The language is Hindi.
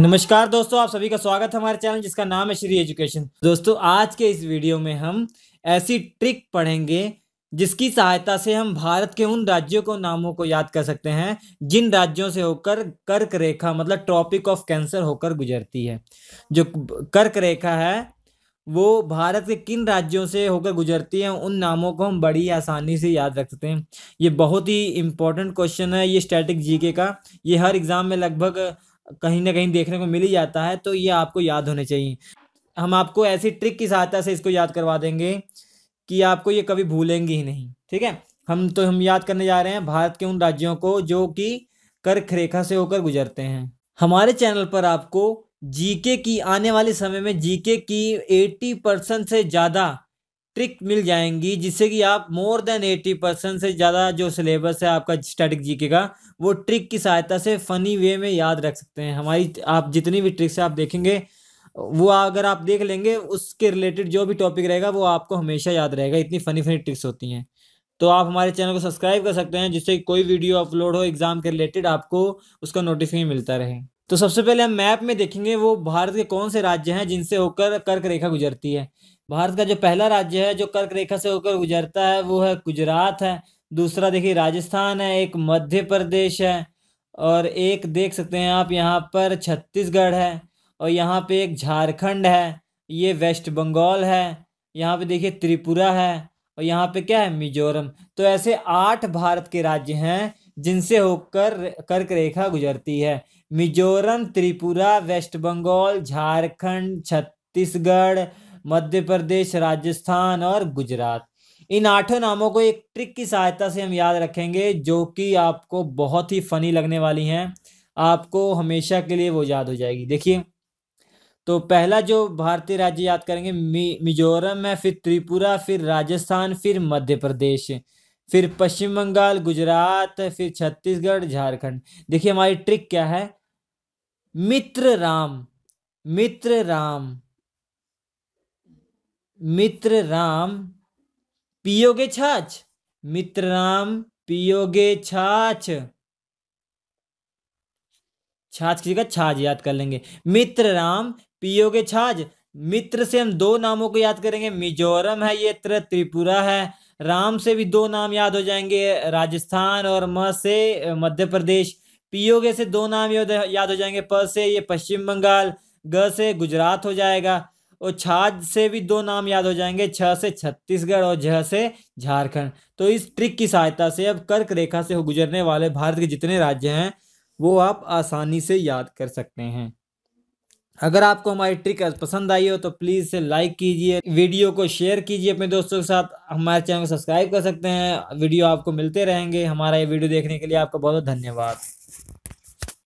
नमस्कार दोस्तों आप सभी का स्वागत है हमारे चैनल जिसका नाम है श्री एजुकेशन दोस्तों आज के इस वीडियो में हम ऐसी ट्रिक पढ़ेंगे जिसकी सहायता से हम भारत के उन राज्यों को नामों को याद कर सकते हैं जिन राज्यों से होकर कर्क रेखा मतलब ट्रॉपिक ऑफ कैंसर होकर गुजरती है जो कर्क रेखा है वो भारत के किन राज्यों से होकर गुजरती है उन नामों को हम बड़ी आसानी से याद रख सकते हैं ये बहुत ही इम्पोर्टेंट क्वेश्चन है ये स्टैटिक जीके का ये हर एग्ज़ाम में लगभग कहीं ना कहीं देखने को मिल ही जाता है तो ये आपको याद होने चाहिए हम आपको ऐसी ट्रिक की सहायता से इसको याद करवा देंगे कि आपको ये कभी भूलेंगे ही नहीं ठीक है हम तो हम याद करने जा रहे हैं भारत के उन राज्यों को जो कि कर्क रेखा से होकर गुजरते हैं हमारे चैनल पर आपको जीके की आने वाले समय में जीके की 80 परसेंट से ज़्यादा ट्रिक मिल जाएंगी जिससे कि आप मोर देन एटी परसेंट से ज़्यादा जो सिलेबस है आपका स्टैटिक जीके का वो ट्रिक की सहायता से फ़नी वे में याद रख सकते हैं हमारी आप जितनी भी ट्रिक्स आप देखेंगे वो अगर आप देख लेंगे उसके रिलेटेड जो भी टॉपिक रहेगा वो आपको हमेशा याद रहेगा इतनी फ़नी फ़नी ट्रिक्स होती हैं तो आप हमारे चैनल को सब्सक्राइब कर सकते हैं जिससे कोई वीडियो अपलोड हो एग्ज़ाम के रिलेटेड आपको उसका नोटिफिकेशन मिलता रहे तो सबसे पहले हम मैप में देखेंगे वो भारत के कौन से राज्य हैं जिनसे होकर कर्क रेखा गुजरती है भारत का जो पहला राज्य है जो कर्क रेखा से होकर गुजरता है वो है गुजरात है दूसरा देखिए राजस्थान है एक मध्य प्रदेश है और एक देख सकते हैं आप यहाँ पर छत्तीसगढ़ है और यहाँ पे एक झारखंड है ये वेस्ट बंगाल है यहाँ पे देखिए त्रिपुरा है और यहाँ पे क्या है मिजोरम तो ऐसे आठ भारत के राज्य हैं जिनसे होकर कर्क रेखा गुजरती है मिजोरम त्रिपुरा वेस्ट बंगाल झारखंड छत्तीसगढ़ मध्य प्रदेश राजस्थान और गुजरात इन आठों नामों को एक ट्रिक की सहायता से हम याद रखेंगे जो कि आपको बहुत ही फनी लगने वाली हैं आपको हमेशा के लिए वो याद हो जाएगी देखिए तो पहला जो भारतीय राज्य याद करेंगे मि, मिजोरम है फिर त्रिपुरा फिर राजस्थान फिर मध्य प्रदेश फिर पश्चिम बंगाल गुजरात फिर छत्तीसगढ़ झारखंड देखिए हमारी ट्रिक क्या है मित्र राम मित्र राम मित्र राम पियोगे छाछ मित्र राम पियोगे छाछ छाछ किसी का छाछ याद कर लेंगे मित्र राम पियोगे छाछ मित्र से हम दो नामों को याद करेंगे मिजोरम है ये त्र त्रिपुरा है राम से भी दो नाम याद हो जाएंगे राजस्थान और म से मध्य प्रदेश पियोगे से दो नाम याद हो जाएंगे प से ये पश्चिम बंगाल ग से गुजरात हो जाएगा और छाछ से भी दो नाम याद हो जाएंगे छ से छत्तीसगढ़ और झ से झारखंड तो इस ट्रिक की सहायता से अब कर्क रेखा से गुजरने वाले भारत के जितने राज्य हैं वो आप आसानी से याद कर सकते हैं अगर आपको हमारी ट्रिक पसंद आई हो तो प्लीज़ से लाइक कीजिए वीडियो को शेयर कीजिए अपने दोस्तों के साथ हमारे चैनल को सब्सक्राइब कर सकते हैं वीडियो आपको मिलते रहेंगे हमारा ये वीडियो देखने के लिए आपका बहुत बहुत धन्यवाद